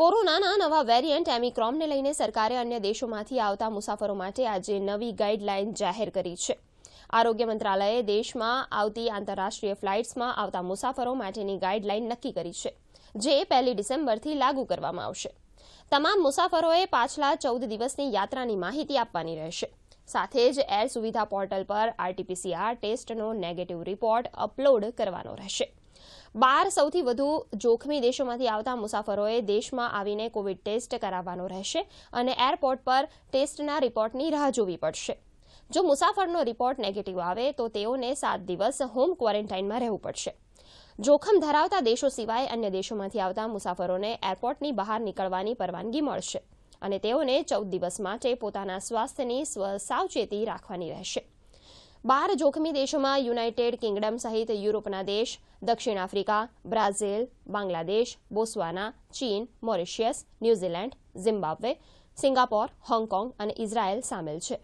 કોરોનાના નવા વેરિયન્ટ એમિક્રોમને લઈને સરકારે અન્ય દેશોમાંથી આવતા મુસાફરો માટે આજે નવી ગાઈડલાઈન જાહેર કરી છે આરોગ્ય મંત્રાલયે દેશમાં આવતી આંતરરાષ્ટ્રીય ફ્લાઇટ્સમાં આવતા મુસાફરો માટેની ગાઇડલાઇન નક્કી કરી છે જે પહેલી ડિસેમ્બરથી લાગુ કરવામાં આવશે તમામ મુસાફરોએ પાછલા ચૌદ દિવસની યાત્રાની માહિતી આપવાની રહેશે સાથે જ એર સુવિધા પોર્ટલ પર આરટીપીસીઆર ટેસ્ટનો નેગેટિવ રિપોર્ટ અપલોડ કરવાનો રહેશે બાર સૌથી વધુ જોખમી દેશોમાંથી આવતા મુસાફરોએ દેશમાં આવીને કોવિડ ટેસ્ટ કરાવવાનો રહેશે અને એરપોર્ટ પર ટેસ્ટના રિપોર્ટની રાહ જોવી પડશે જો મુસાફરનો રિપોર્ટ નેગેટિવ આવે તો તેઓને સાત દિવસ હોમ ક્વોરન્ટાઇનમાં રહેવું પડશે જોખમ ધરાવતા દેશો સિવાય અન્ય દેશોમાંથી આવતા મુસાફરોને એરપોર્ટની બહાર નીકળવાની પરવાનગી મળશે અને તેઓને ચૌદ દિવસ માટે પોતાના સ્વાસ્થ્યની સાવચેતી રાખવાની રહેશે બાર જોખમી દેશોમાં યુનાઇટેડ કિંગડમ સહિત યુરોપના દેશ દક્ષિણ આફ્રિકા બ્રાઝિલ બાંગ્લાદેશ બોસ્વાના ચીન Mauritius New Zealand Zimbabwe Singapore Hong Kong અને ઇઝરાયેલ સામેલ છે